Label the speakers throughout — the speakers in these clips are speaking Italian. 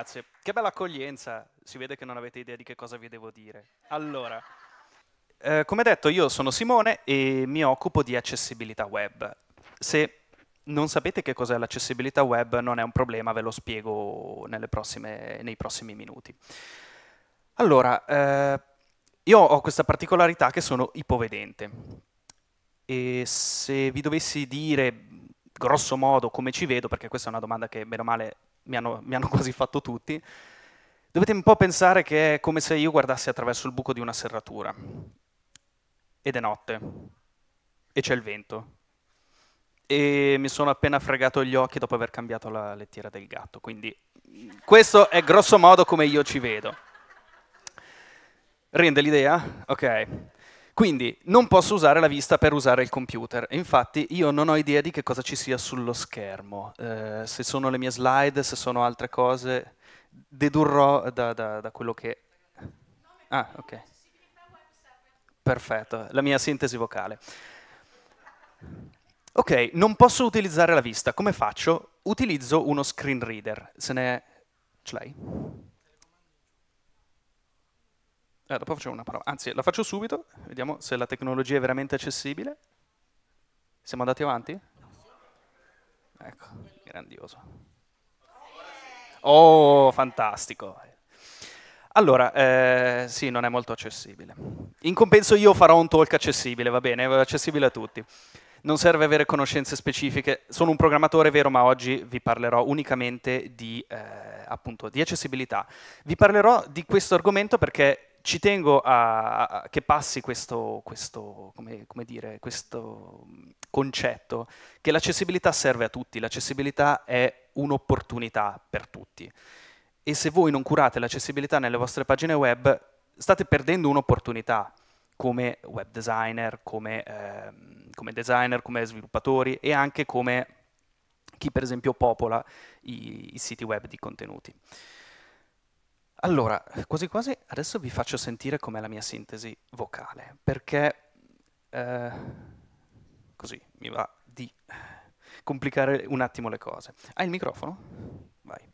Speaker 1: Grazie. Che bella accoglienza. Si vede che non avete idea di che cosa vi devo dire. Allora, eh, come detto, io sono Simone e mi occupo di accessibilità web. Se non sapete che cos'è l'accessibilità web, non è un problema, ve lo spiego prossime, nei prossimi minuti. Allora, eh, io ho questa particolarità che sono ipovedente. E se vi dovessi dire grosso modo come ci vedo, perché questa è una domanda che meno male mi hanno, mi hanno quasi fatto tutti, dovete un po' pensare che è come se io guardassi attraverso il buco di una serratura. Ed è notte. E c'è il vento. E mi sono appena fregato gli occhi dopo aver cambiato la lettiera del gatto. Quindi questo è grosso modo come io ci vedo. Rende l'idea? Ok. Quindi non posso usare la vista per usare il computer. Infatti io non ho idea di che cosa ci sia sullo schermo. Eh, se sono le mie slide, se sono altre cose, dedurrò da, da, da quello che... Ah, ok. Perfetto, la mia sintesi vocale. Ok, non posso utilizzare la vista. Come faccio? Utilizzo uno screen reader. Se ne... Ce l'hai? Eh, dopo faccio una prova, anzi la faccio subito, vediamo se la tecnologia è veramente accessibile. Siamo andati avanti? Ecco, grandioso. Oh, fantastico. Allora, eh, sì, non è molto accessibile. In compenso io farò un talk accessibile, va bene, accessibile a tutti. Non serve avere conoscenze specifiche, sono un programmatore vero, ma oggi vi parlerò unicamente di, eh, appunto, di accessibilità. Vi parlerò di questo argomento perché ci tengo a, a, che passi questo, questo, come, come dire, questo concetto, che l'accessibilità serve a tutti, l'accessibilità è un'opportunità per tutti. E se voi non curate l'accessibilità nelle vostre pagine web, state perdendo un'opportunità come web designer, come, eh, come designer, come sviluppatori e anche come chi per esempio popola i, i siti web di contenuti. Allora, quasi quasi adesso vi faccio sentire com'è la mia sintesi vocale, perché eh, così mi va di complicare un attimo le cose. Hai il microfono? Vai.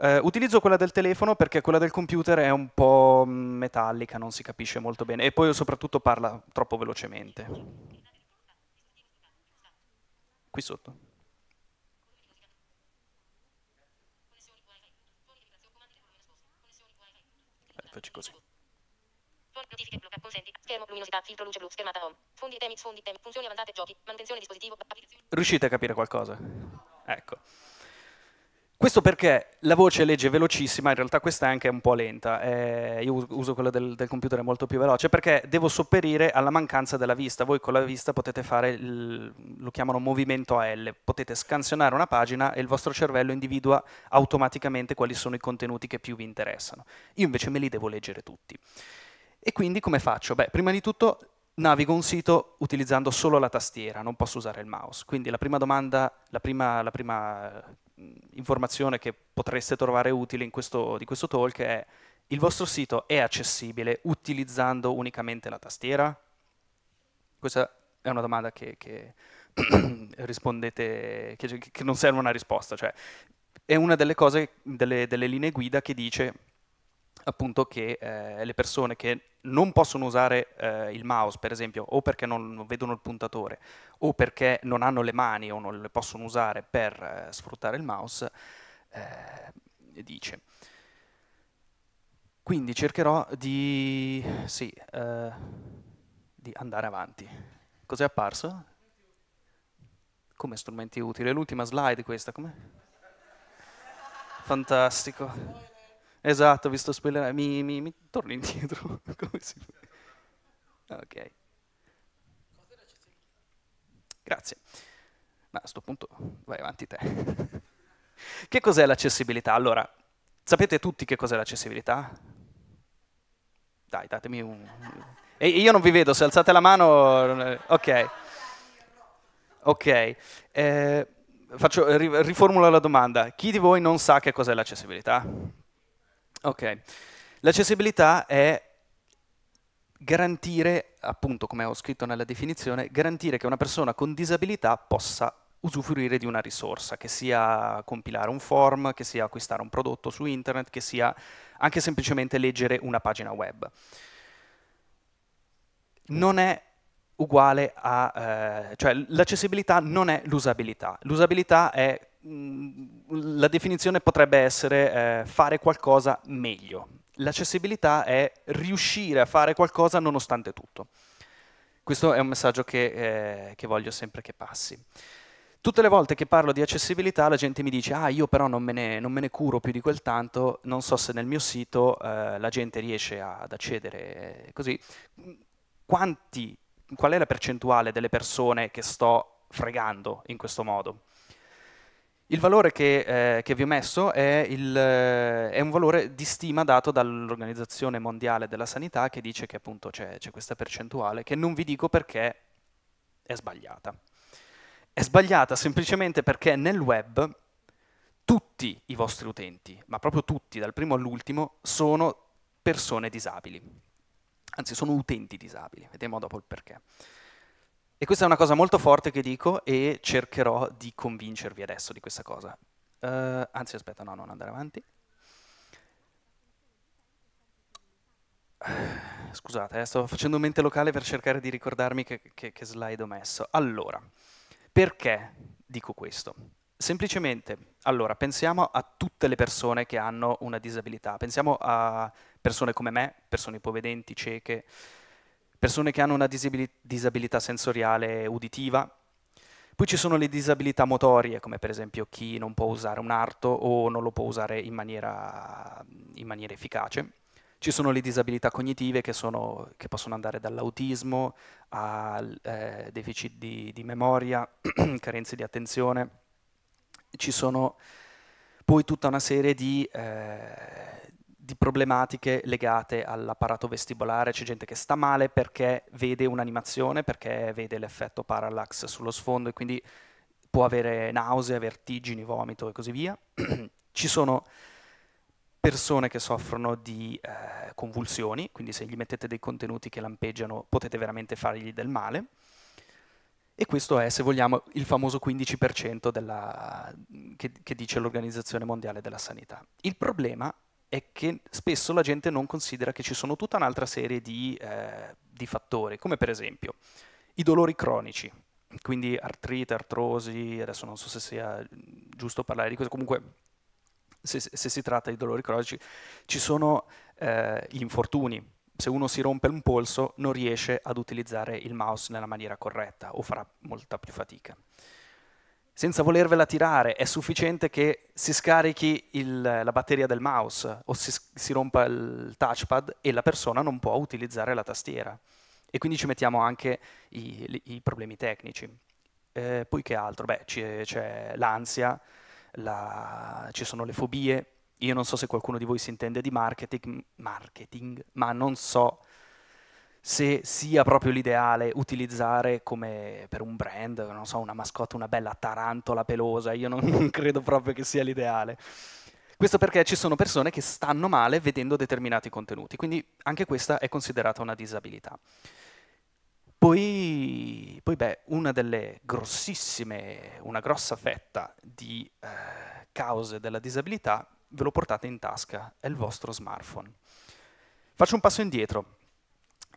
Speaker 1: Eh, utilizzo quella del telefono perché quella del computer è un po' metallica, non si capisce molto bene e poi soprattutto parla troppo velocemente. Qui sotto. Facci così. Notifiche blocca, consenti, schermo, luminosità, filtro, luce blu, schermata home, fondi temi, fondi temi, funzioni avanzate, giochi, manutenzione dispositivo, Riuscite a capire qualcosa? Ecco. Questo perché la voce legge velocissima, in realtà questa è anche un po' lenta, eh, io uso quella del, del, computer molto più veloce, perché devo sopperire alla mancanza della vista. Voi con la vista potete fare, il, lo chiamano movimento a L, potete scansionare una pagina e il vostro cervello individua automaticamente quali sono i contenuti che più vi interessano. Io invece me li devo leggere tutti. E quindi come faccio? Beh, prima di tutto navigo un sito utilizzando solo la tastiera, non posso usare il mouse. Quindi la prima domanda, la prima, la prima informazione che potreste trovare utile in questo, di questo talk è il vostro sito è accessibile utilizzando unicamente la tastiera? Questa è una domanda che, che rispondete, che, che, non serve una risposta, cioè è una delle cose, delle, delle linee guida che dice appunto che eh, le persone che non possono usare eh, il mouse, per esempio, o perché non vedono il puntatore, o perché non hanno le mani o non le possono usare per eh, sfruttare il mouse, eh, dice. Quindi cercherò di, sì, eh, di andare avanti. Cos'è apparso? Come strumenti utili? L'ultima slide questa, come? Fantastico. Esatto, vi sto spoilerando. Mi, mi, mi torno indietro. Come si fa? Ok. Grazie. Ma a questo punto vai avanti te. che cos'è l'accessibilità? Allora, sapete tutti che cos'è l'accessibilità? Dai, datemi un... E io non vi vedo, se alzate la mano... Ok. Ok. Eh, faccio, riformulo la domanda. Chi di voi non sa che cos'è l'accessibilità? Ok, l'accessibilità è garantire, appunto come ho scritto nella definizione, garantire che una persona con disabilità possa usufruire di una risorsa, che sia compilare un form, che sia acquistare un prodotto su internet, che sia anche semplicemente leggere una pagina web. Non è uguale a... Eh, cioè l'accessibilità non è l'usabilità. L'usabilità è Mm, la definizione potrebbe essere eh, fare qualcosa meglio. L'accessibilità è riuscire a fare qualcosa nonostante tutto. Questo è un messaggio che, eh, che, voglio sempre che passi. Tutte le volte che parlo di accessibilità la gente mi dice ah io però non me ne, non me ne curo più di quel tanto, non so se nel mio sito eh, la gente riesce ad accedere eh, così. Quanti, qual è la percentuale delle persone che sto fregando in questo modo? Il valore che, eh, che, vi ho messo è, il, eh, è, un valore di stima dato dall'Organizzazione Mondiale della Sanità che dice che appunto c'è, questa percentuale, che non vi dico perché è sbagliata. È sbagliata semplicemente perché nel web tutti i vostri utenti, ma proprio tutti, dal primo all'ultimo, sono persone disabili. Anzi, sono utenti disabili. Vediamo dopo il perché. E questa è una cosa molto forte che dico e cercherò di convincervi adesso di questa cosa. Uh, anzi, aspetta, no, non andare avanti. Eh, scusate, eh, sto facendo mente locale per cercare di ricordarmi che, che, che slide ho messo. Allora, perché dico questo? Semplicemente, allora, pensiamo a tutte le persone che hanno una disabilità. Pensiamo a persone come me, persone ipovedenti, cieche, persone che hanno una disabilità sensoriale uditiva, poi ci sono le disabilità motorie, come per esempio chi non può usare un arto o non lo può usare in maniera, in maniera efficace. Ci sono le disabilità cognitive che, sono, che possono andare dall'autismo al eh, deficit di, di memoria, carenze di attenzione. Ci sono poi tutta una serie di, eh, di problematiche legate all'apparato vestibolare, c'è gente che sta male perché vede un'animazione, perché vede l'effetto parallax sullo sfondo e quindi può avere nausea, vertigini, vomito e così via. Ci sono persone che soffrono di eh, convulsioni, quindi se gli mettete dei contenuti che lampeggiano potete veramente fargli del male. E questo è, se vogliamo, il famoso 15% della, che, che dice l'Organizzazione Mondiale della Sanità. Il problema è che spesso la gente non considera che ci sono tutta un'altra serie di, eh, di fattori, come per esempio i dolori cronici, quindi artrite, artrosi, adesso non so se sia giusto parlare di questo, comunque se, se si tratta di dolori cronici, ci sono eh, gli infortuni. Se uno si rompe un polso non riesce ad utilizzare il mouse nella maniera corretta o farà molta più fatica senza volervela tirare, è sufficiente che si scarichi il, la batteria del mouse o si, si rompa il touchpad e la persona non può utilizzare la tastiera. E quindi ci mettiamo anche i, i problemi tecnici. Eh, poi che altro? Beh, c'è l'ansia, la, ci sono le fobie. Io non so se qualcuno di voi si intende di marketing, marketing ma non so se sia proprio l'ideale utilizzare come per un brand, non so, una mascotte, una bella tarantola pelosa, io non, credo proprio che sia l'ideale. Questo perché ci sono persone che stanno male vedendo determinati contenuti, quindi anche questa è considerata una disabilità. Poi, poi beh, una delle grossissime, una grossa fetta di eh, cause della disabilità ve lo portate in tasca, è il vostro smartphone. Faccio un passo indietro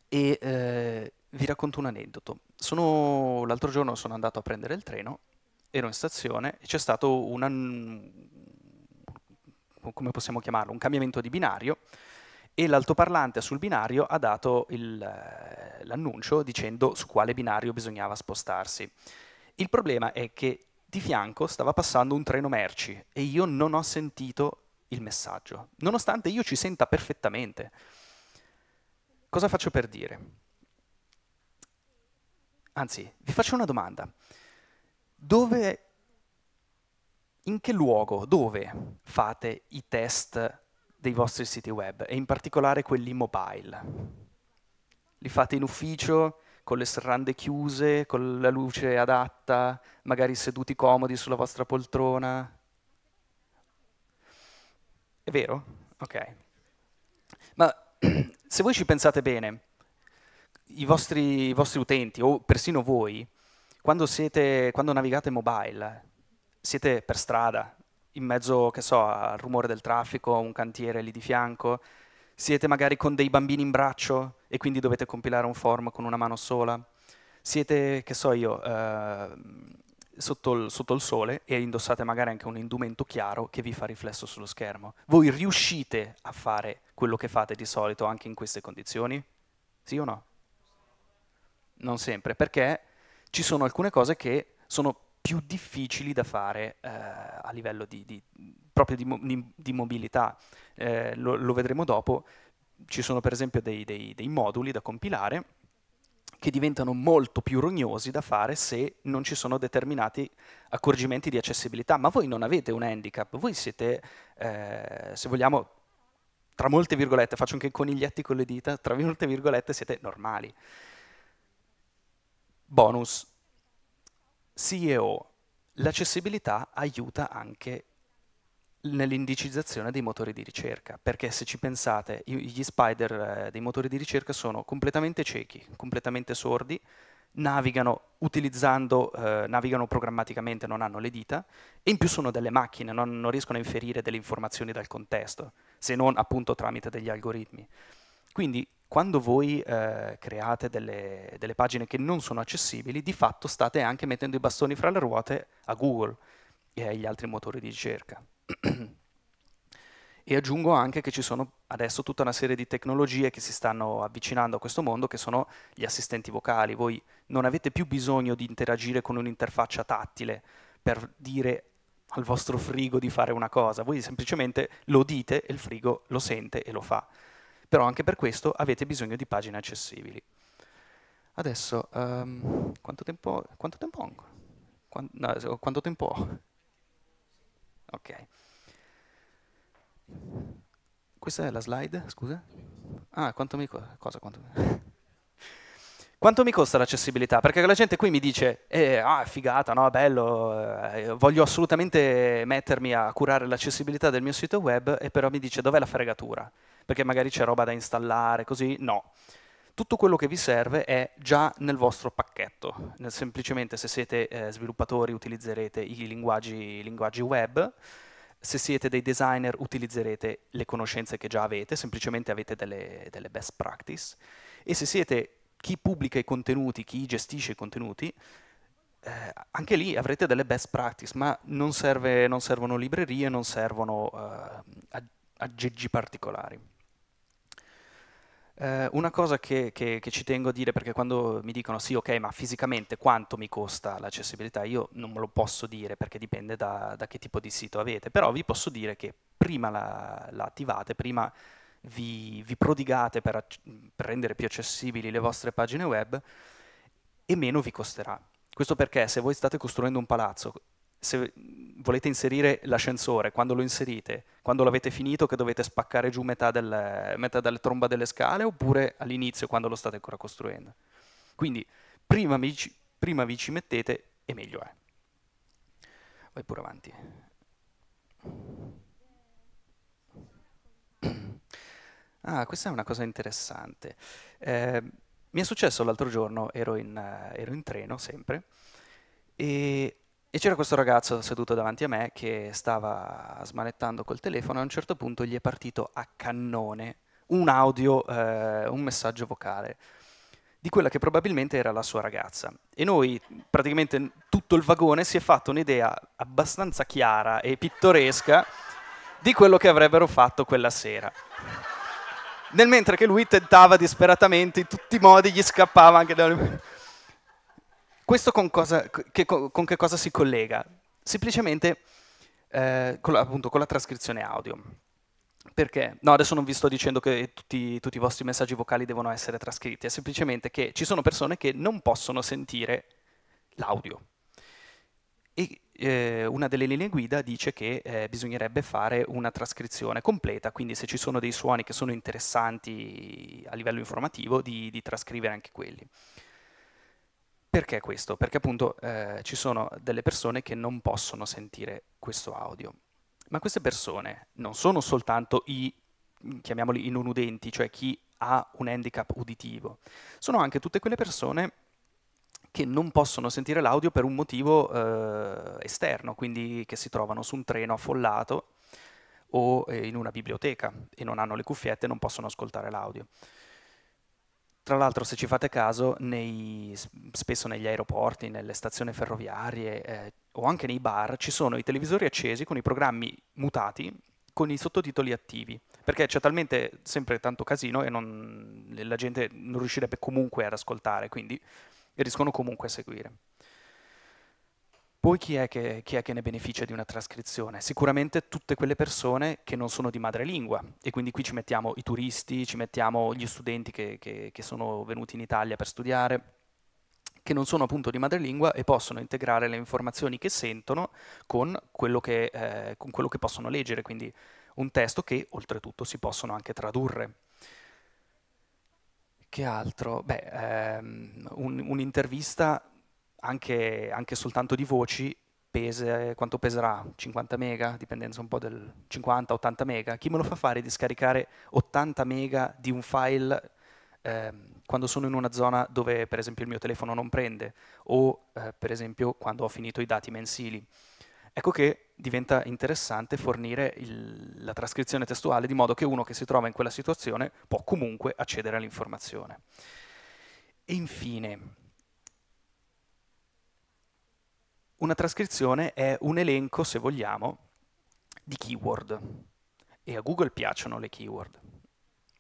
Speaker 1: e eh, vi racconto un aneddoto. Sono, l'altro giorno sono andato a prendere il treno, ero in stazione e c'è stato una, un cambiamento di binario e l'altoparlante sul binario ha dato il, eh, l'annuncio dicendo su quale binario bisognava spostarsi. Il problema è che di fianco stava passando un treno merci e io non ho sentito il messaggio, nonostante io ci senta perfettamente. Cosa faccio per dire? Anzi, vi faccio una domanda. Dove, in che luogo, dove fate i test dei vostri siti web e in particolare quelli mobile? Li fate in ufficio, con le serrande chiuse, con la luce adatta, magari seduti comodi sulla vostra poltrona? È vero? Ok. Ma se voi ci pensate bene, i vostri, i vostri utenti o persino voi, quando, siete, quando navigate mobile, siete per strada, in mezzo, che so, al rumore del traffico, un cantiere lì di fianco, siete magari con dei bambini in braccio e quindi dovete compilare un form con una mano sola, siete, che so io, eh, sotto il, sotto il sole e indossate magari anche un indumento chiaro che vi fa riflesso sullo schermo. Voi riuscite a fare quello che fate di solito anche in queste condizioni? Sì o no? Non sempre, perché ci sono alcune cose che sono più difficili da fare eh, a livello di, di proprio di, mo di mobilità. Eh, lo, lo, vedremo dopo. Ci sono per esempio dei, dei, dei moduli da compilare che diventano molto più rognosi da fare se non ci sono determinati accorgimenti di accessibilità. Ma voi non avete un handicap, voi siete, eh, se vogliamo, tra molte virgolette, faccio anche i coniglietti con le dita, tra molte virgolette siete normali. Bonus. CEO. L'accessibilità aiuta anche nell'indicizzazione dei motori di ricerca, perché se ci pensate, gli spider eh, dei motori di ricerca sono completamente ciechi, completamente sordi, navigano utilizzando, eh, navigano programmaticamente, non hanno le dita, e in più sono delle macchine, non, non, riescono a inferire delle informazioni dal contesto, se non appunto tramite degli algoritmi. Quindi quando voi eh, create delle, delle pagine che non sono accessibili, di fatto state anche mettendo i bastoni fra le ruote a Google e agli altri motori di ricerca e aggiungo anche che ci sono adesso tutta una serie di tecnologie che si stanno avvicinando a questo mondo, che sono gli assistenti vocali. Voi non avete più bisogno di interagire con un'interfaccia tattile per dire al vostro frigo di fare una cosa, voi semplicemente lo dite e il frigo lo sente e lo fa. Però anche per questo avete bisogno di pagine accessibili. Adesso, um, quanto tempo, quanto tempo ho? Quanto, no, quanto tempo ho? Ok. Questa è la slide, scusa? Ah, quanto mi, co cosa, quanto mi... quanto mi costa l'accessibilità? Perché la gente qui mi dice, eh, ah, figata, no, bello, eh, eh, voglio assolutamente mettermi a curare l'accessibilità del mio sito web, e però mi dice dov'è la fregatura? Perché magari c'è roba da installare, così no tutto quello che vi serve è già nel vostro pacchetto. Semplicemente se siete eh, sviluppatori utilizzerete i linguaggi, i linguaggi web, se siete dei designer utilizzerete le conoscenze che già avete, semplicemente avete delle, delle, best practice e se siete chi pubblica i contenuti, chi gestisce i contenuti, eh, anche lì avrete delle best practice, ma non, serve, non servono librerie, non servono eh, aggeggi particolari. Eh, una cosa che, che, che, ci tengo a dire, perché quando mi dicono sì, ok, ma fisicamente quanto mi costa l'accessibilità, io non me lo posso dire perché dipende da, da che tipo di sito avete, però vi posso dire che prima la, la attivate, prima vi, vi prodigate per, per rendere più accessibili le vostre pagine web e meno vi costerà. Questo perché se voi state costruendo un palazzo se volete inserire l'ascensore, quando lo inserite, quando l'avete finito che dovete spaccare giù metà, del, metà dalla tromba delle scale oppure all'inizio quando lo state ancora costruendo. Quindi prima vi, prima vi ci mettete e meglio è. Vai pure avanti. Ah, questa è una cosa interessante. Eh, mi è successo l'altro giorno, ero in, ero in treno sempre, e e c'era questo ragazzo seduto davanti a me che stava smanettando col telefono e a un certo punto gli è partito a cannone un audio, eh, un messaggio vocale di quella che probabilmente era la sua ragazza. E noi, praticamente tutto il vagone, si è fatto un'idea abbastanza chiara e pittoresca di quello che avrebbero fatto quella sera. Nel mentre che lui tentava disperatamente in tutti i modi, gli scappava anche dalle... Questo con, cosa, che, con che cosa si collega? Semplicemente eh, con, appunto, con la trascrizione audio. Perché? No, adesso non vi sto dicendo che tutti, tutti, i vostri messaggi vocali devono essere trascritti, è semplicemente che ci sono persone che non possono sentire l'audio. E eh, una delle linee guida dice che eh, bisognerebbe fare una trascrizione completa, quindi se ci sono dei suoni che sono interessanti a livello informativo, di, di trascrivere anche quelli. Perché questo? Perché appunto eh, ci sono delle persone che non possono sentire questo audio. Ma queste persone non sono soltanto i, chiamiamoli i non udenti, cioè chi ha un handicap uditivo, sono anche tutte quelle persone che non possono sentire l'audio per un motivo eh, esterno, quindi che si trovano su un treno affollato o eh, in una biblioteca e non hanno le cuffiette e non possono ascoltare l'audio. Tra l'altro, se ci fate caso, nei, spesso negli aeroporti, nelle stazioni ferroviarie eh, o anche nei bar ci sono i televisori accesi con i programmi mutati con i sottotitoli attivi, perché c'è talmente sempre tanto casino e non, la gente non riuscirebbe comunque ad ascoltare, quindi riescono comunque a seguire poi chi è, che, chi è, che, ne beneficia di una trascrizione? Sicuramente tutte quelle persone che non sono di madrelingua e quindi qui ci mettiamo i turisti, ci mettiamo gli studenti che, che, che sono venuti in Italia per studiare, che non sono appunto di madrelingua e possono integrare le informazioni che sentono con quello che, eh, con quello che possono leggere, quindi un testo che oltretutto si possono anche tradurre. Che altro? Beh, ehm, un'intervista anche, anche soltanto di voci pese, quanto peserà? 50 mega? Dipendenza un po' del 50-80 mega. Chi me lo fa fare di scaricare 80 mega di un file eh, quando sono in una zona dove per esempio il mio telefono non prende o eh, per esempio quando ho finito i dati mensili? Ecco che diventa interessante fornire il, la trascrizione testuale di modo che uno che si trova in quella situazione può comunque accedere all'informazione. E infine, Una trascrizione è un elenco, se vogliamo, di keyword. E a Google piacciono le keyword.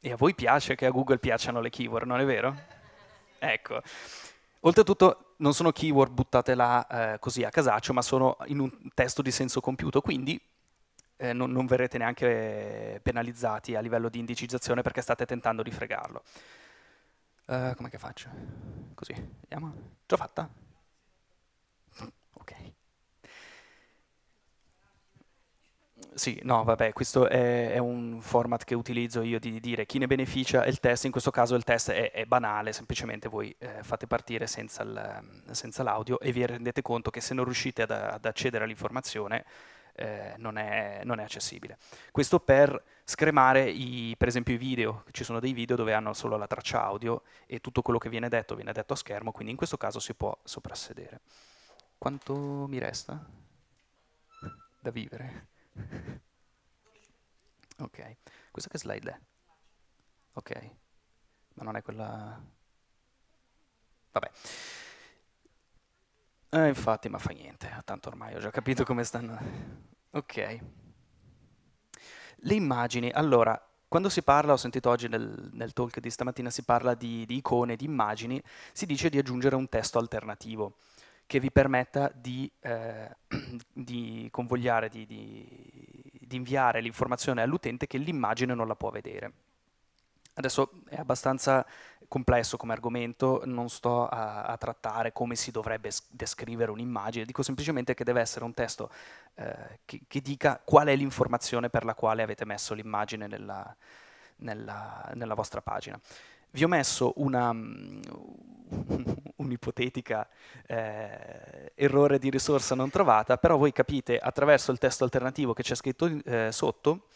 Speaker 1: E a voi piace che a Google piacciono le keyword, non è vero? Ecco. Oltretutto non sono keyword buttate là eh, così a casaccio, ma sono in un testo di senso compiuto, quindi eh, non, non verrete neanche penalizzati a livello di indicizzazione perché state tentando di fregarlo. Uh, eh, come che faccio? Così, vediamo. Già fatta? Sì, no, vabbè, questo è, è, un format che utilizzo io di dire chi ne beneficia e il test, in questo caso il test è, è banale, semplicemente voi eh, fate partire senza, l'audio e vi rendete conto che se non riuscite ad, ad accedere all'informazione eh, non, è, non, è, accessibile. Questo per scremare i, per esempio i video, ci sono dei video dove hanno solo la traccia audio e tutto quello che viene detto viene detto a schermo, quindi in questo caso si può soprassedere. Quanto mi resta da vivere? ok, questa che slide è? Ok, ma non è quella... Vabbè. Eh, infatti, ma fa niente, tanto ormai ho già capito come stanno... Ok. Le immagini, allora, quando si parla, ho sentito oggi nel, nel talk di stamattina, si parla di, di icone, di immagini, si dice di aggiungere un testo alternativo che vi permetta di, eh, di convogliare, di, di, di inviare l'informazione all'utente che l'immagine non la può vedere. Adesso è abbastanza complesso come argomento, non sto a, a trattare come si dovrebbe descrivere un'immagine, dico semplicemente che deve essere un testo eh, che, che, dica qual è l'informazione per la quale avete messo l'immagine nella, nella, nella vostra pagina vi ho messo una, mm, un ipotetico eh, errore di risorsa non trovata, però voi capite attraverso il testo alternativo che c'è scritto eh, sotto,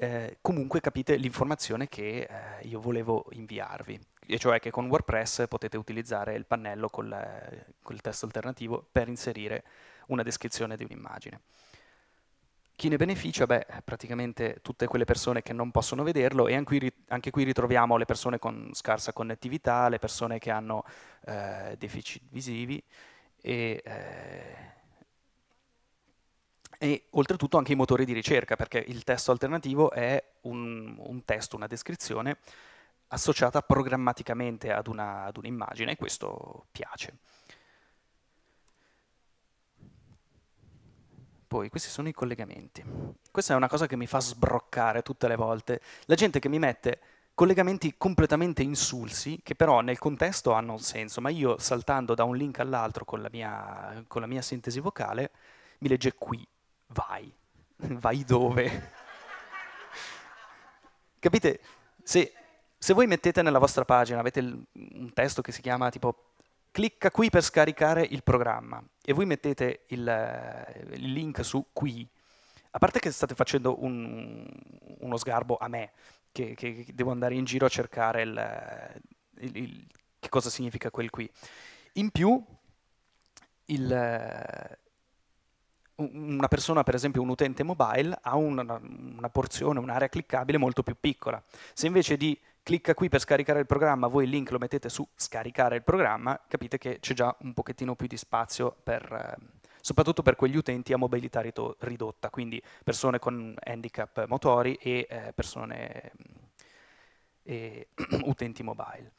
Speaker 1: eh, comunque capite l'informazione che eh, io volevo inviarvi, e cioè che con WordPress potete utilizzare il pannello col, eh, col testo alternativo per inserire una descrizione di un'immagine. Chi ne beneficia? Beh, praticamente tutte quelle persone che non possono vederlo e anche qui, ritroviamo le persone con scarsa connettività, le persone che hanno eh, deficit visivi e, eh, e, oltretutto anche i motori di ricerca, perché il testo alternativo è un, un testo, una descrizione associata programmaticamente ad, una, ad un'immagine e questo piace. Poi, questi sono i collegamenti. Questa è una cosa che mi fa sbroccare tutte le volte. La gente che mi mette collegamenti completamente insulsi, che però nel contesto hanno un senso, ma io saltando da un link all'altro con la mia, con la mia sintesi vocale, mi legge qui, vai, vai dove? Capite? Se, se voi mettete nella vostra pagina, avete un testo che si chiama tipo clicca qui per scaricare il programma e voi mettete il, eh, il link su qui, a parte che state facendo un, uno sgarbo a me, che, che, devo andare in giro a cercare il, eh, il, il, che cosa significa quel qui. In più, eh, una persona, per esempio un utente mobile, ha una, una porzione, un'area cliccabile molto più piccola. Se invece di Clicca qui per scaricare il programma, voi il link lo mettete su scaricare il programma, capite che c'è già un pochettino più di spazio per, eh, soprattutto per quegli utenti a mobilità ridotta, quindi persone con handicap motori e eh, persone, mm, e utenti mobile.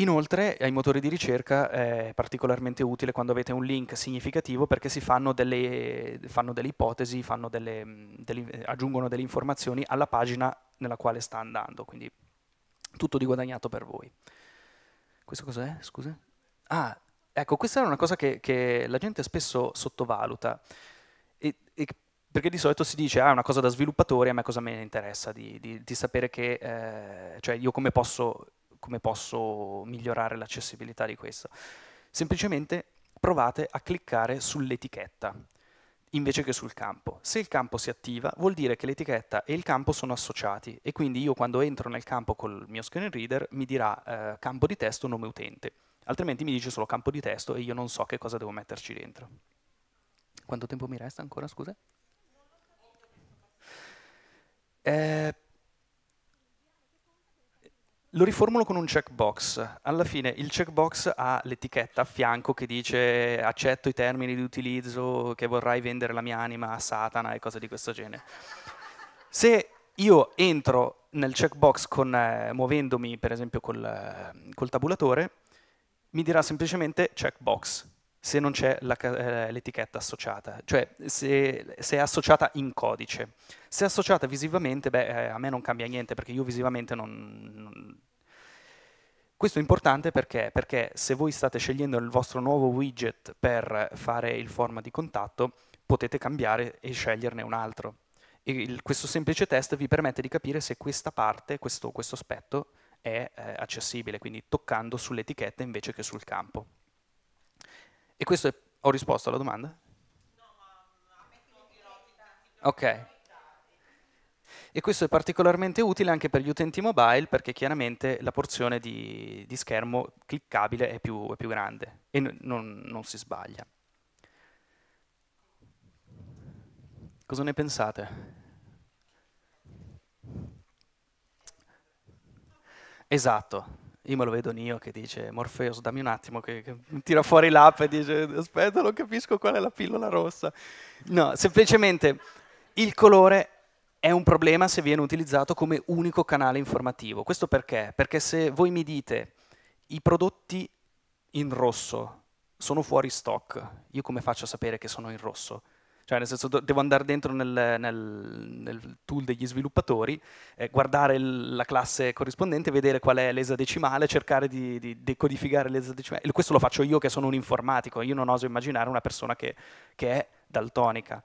Speaker 1: Inoltre ai motori di ricerca eh, è particolarmente utile quando avete un link significativo perché si fanno delle, fanno delle ipotesi, fanno delle, mm, delle, aggiungono delle informazioni alla pagina nella quale sta andando, quindi tutto di guadagnato per voi. Questo cos'è? Scusa? Ah, ecco, questa è una cosa che, che la gente spesso sottovaluta. E, e perché di solito si dice, ah, è una cosa da sviluppatori, a me cosa me ne interessa di, di, di sapere che, eh, cioè io come posso come posso migliorare l'accessibilità di questo? Semplicemente provate a cliccare sull'etichetta invece che sul campo. Se il campo si attiva vuol dire che l'etichetta e il campo sono associati e quindi io quando entro nel campo col mio screen reader mi dirà eh, campo di testo nome utente, altrimenti mi dice solo campo di testo e io non so che cosa devo metterci dentro. Quanto tempo mi resta ancora, scusa? Eh, lo riformulo con un checkbox. Alla fine il checkbox ha l'etichetta a fianco che dice accetto i termini di utilizzo che vorrai vendere la mia anima a Satana e cose di questo genere. Se io entro nel checkbox con, eh, muovendomi per esempio col, eh, col tabulatore, mi dirà semplicemente checkbox se non c'è eh, l'etichetta associata, cioè se, se, è associata in codice. Se è associata visivamente, beh, eh, a me non cambia niente perché io visivamente non, non... Questo è importante perché? perché se voi state scegliendo il vostro nuovo widget per fare il form di contatto, potete cambiare e sceglierne un altro. Il, questo semplice test vi permette di capire se questa parte, questo, questo aspetto, è eh, accessibile, quindi toccando sull'etichetta invece che sul campo. E questo è, ho risposto alla domanda? No, ma Ok. E questo è particolarmente utile anche per gli utenti mobile perché chiaramente la porzione di, di schermo cliccabile è più, è più grande e non, non si sbaglia. Cosa ne pensate? Esatto. Io me lo vedo Nio che dice, Morpheus, dammi un attimo, che, che tira fuori l'app e dice, aspetta, non capisco qual è la pillola rossa. No, semplicemente il colore è un problema se viene utilizzato come unico canale informativo. Questo perché? Perché se voi mi dite, i prodotti in rosso sono fuori stock, io come faccio a sapere che sono in rosso? Cioè, nel senso, devo andare dentro nel, nel, nel tool degli sviluppatori, eh, guardare il, la classe corrispondente, vedere qual è l'esadecimale, cercare di, di decodificare l'esadecimale. questo lo faccio io che sono un informatico, io non oso immaginare una persona che, che è daltonica.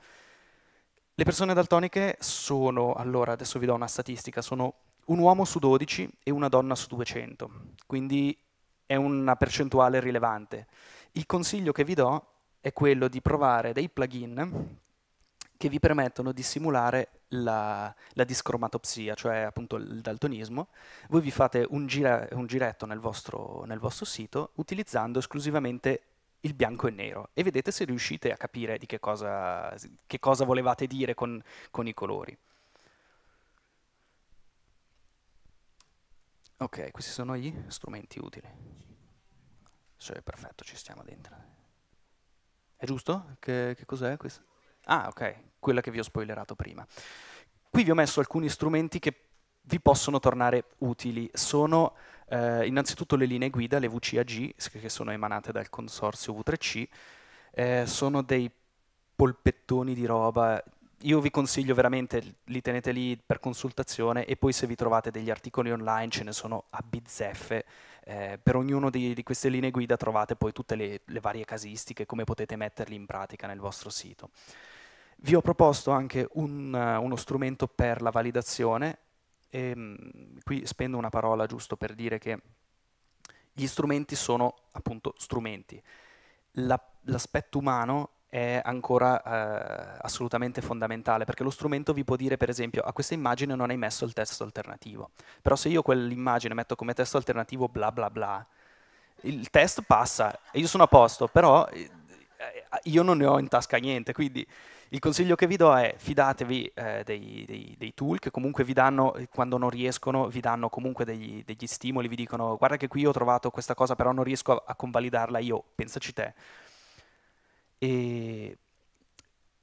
Speaker 1: Le persone daltoniche sono, allora adesso vi do una statistica, sono un uomo su 12 e una donna su 200, quindi è una percentuale rilevante. Il consiglio che vi do è quello di provare dei plugin che vi permettono di simulare la, la discromatopsia, cioè appunto il daltonismo. Voi vi fate un, gira, un giretto nel vostro, nel vostro sito utilizzando esclusivamente il bianco e nero e vedete se riuscite a capire di che cosa, che cosa volevate dire con, con, i colori. Ok, questi sono gli strumenti utili. Sì, perfetto, ci stiamo dentro. È giusto? Che, che cos'è questa? Ah, ok, quella che vi ho spoilerato prima. Qui vi ho messo alcuni strumenti che vi possono tornare utili. Sono eh, innanzitutto le linee guida, le VCAG, che sono emanate dal consorzio V3C, eh, sono dei polpettoni di roba io vi consiglio veramente, li tenete lì per consultazione e poi se vi trovate degli articoli online ce ne sono a bizzeffe. Eh, per ognuna di, di, queste linee guida trovate poi tutte le, le varie casistiche, come potete metterli in pratica nel vostro sito. Vi ho proposto anche un, uh, uno strumento per la validazione, e, ehm, mh, qui spendo una parola giusto per dire che gli strumenti sono appunto strumenti. La, l'aspetto umano è ancora eh, assolutamente fondamentale, perché lo strumento vi può dire, per esempio, a questa immagine non hai messo il testo alternativo, però se io quell'immagine metto come testo alternativo bla bla bla, il test passa e io sono a posto, però eh, io non ne ho in tasca niente, quindi il consiglio che vi do è fidatevi eh, dei, dei, dei, tool che comunque vi danno, eh, quando non riescono, vi danno comunque degli, degli stimoli, vi dicono guarda che qui ho trovato questa cosa, però non riesco a, a convalidarla io, pensaci te e,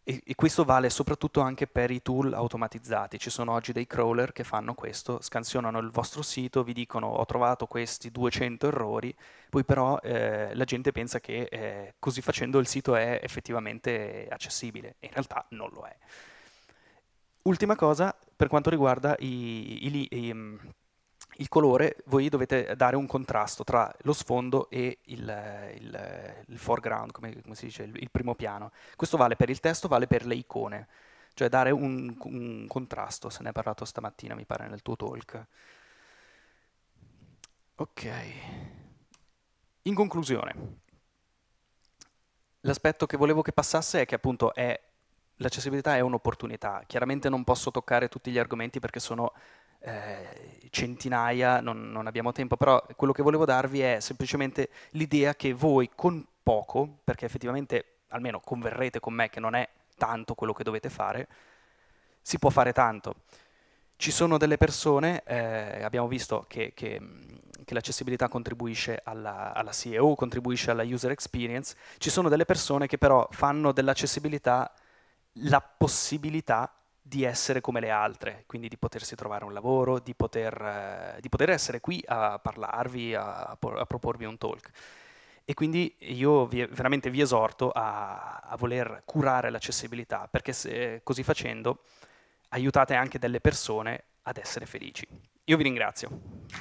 Speaker 1: e, e, questo vale soprattutto anche per i tool automatizzati. Ci sono oggi dei crawler che fanno questo, scansionano il vostro sito, vi dicono ho trovato questi 200 errori, poi però eh, la gente pensa che eh, così facendo il sito è effettivamente accessibile, in realtà non lo è. Ultima cosa per quanto riguarda i, i, i il colore voi dovete dare un contrasto tra lo sfondo e il, il, il foreground, come, come, si dice, il, il, primo piano. Questo vale per il testo, vale per le icone, cioè dare un, un contrasto, se ne è parlato stamattina mi pare nel tuo talk. Ok, in conclusione, l'aspetto che volevo che passasse è che appunto l'accessibilità è un'opportunità, chiaramente non posso toccare tutti gli argomenti perché sono eh, centinaia, non, non, abbiamo tempo, però quello che volevo darvi è semplicemente l'idea che voi con poco, perché effettivamente almeno converrete con me che non è tanto quello che dovete fare, si può fare tanto. Ci sono delle persone, eh, abbiamo visto che, che, che l'accessibilità contribuisce alla, alla CEO, contribuisce alla user experience, ci sono delle persone che però fanno dell'accessibilità la possibilità di essere come le altre, quindi di potersi trovare un lavoro, di poter, eh, di poter essere qui a parlarvi, a, a, proporvi un talk. E quindi io vi, veramente vi esorto a, a voler curare l'accessibilità, perché se, così facendo aiutate anche delle persone ad essere felici. Io vi ringrazio.